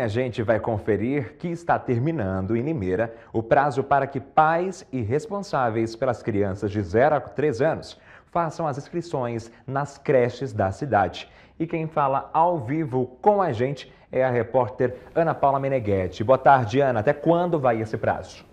A gente vai conferir que está terminando em Limeira o prazo para que pais e responsáveis pelas crianças de 0 a 3 anos façam as inscrições nas creches da cidade. E quem fala ao vivo com a gente é a repórter Ana Paula Meneghetti. Boa tarde, Ana. Até quando vai esse prazo?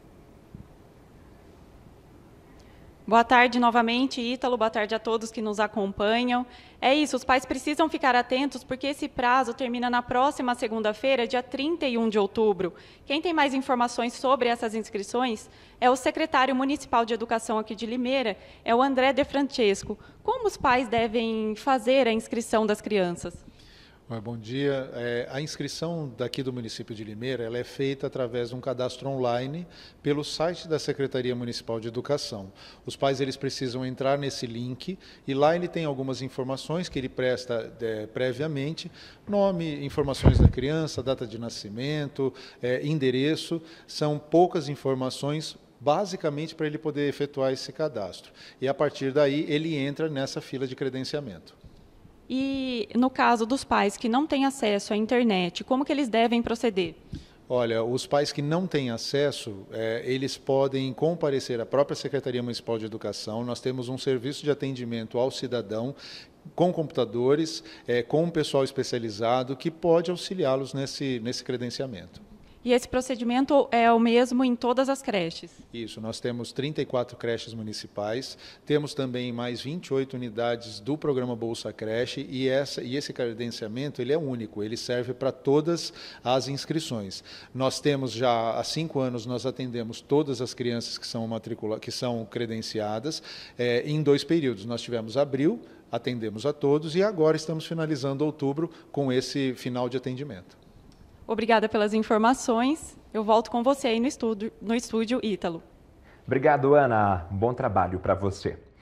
Boa tarde novamente, Ítalo. Boa tarde a todos que nos acompanham. É isso, os pais precisam ficar atentos porque esse prazo termina na próxima segunda-feira, dia 31 de outubro. Quem tem mais informações sobre essas inscrições é o secretário municipal de educação aqui de Limeira, é o André De Francesco. Como os pais devem fazer a inscrição das crianças? Bom dia. É, a inscrição daqui do município de Limeira ela é feita através de um cadastro online pelo site da Secretaria Municipal de Educação. Os pais eles precisam entrar nesse link e lá ele tem algumas informações que ele presta é, previamente, nome, informações da criança, data de nascimento, é, endereço. São poucas informações basicamente para ele poder efetuar esse cadastro. E a partir daí ele entra nessa fila de credenciamento. E no caso dos pais que não têm acesso à internet, como que eles devem proceder? Olha, os pais que não têm acesso, é, eles podem comparecer à própria Secretaria Municipal de Educação. Nós temos um serviço de atendimento ao cidadão com computadores, é, com um pessoal especializado que pode auxiliá-los nesse, nesse credenciamento. E esse procedimento é o mesmo em todas as creches? Isso, nós temos 34 creches municipais, temos também mais 28 unidades do programa Bolsa Creche e, essa, e esse credenciamento ele é único, ele serve para todas as inscrições. Nós temos já há cinco anos, nós atendemos todas as crianças que são, matricula, que são credenciadas é, em dois períodos. Nós tivemos abril, atendemos a todos e agora estamos finalizando outubro com esse final de atendimento. Obrigada pelas informações. Eu volto com você aí no estúdio, no estúdio Ítalo. Obrigado, Ana. Bom trabalho para você.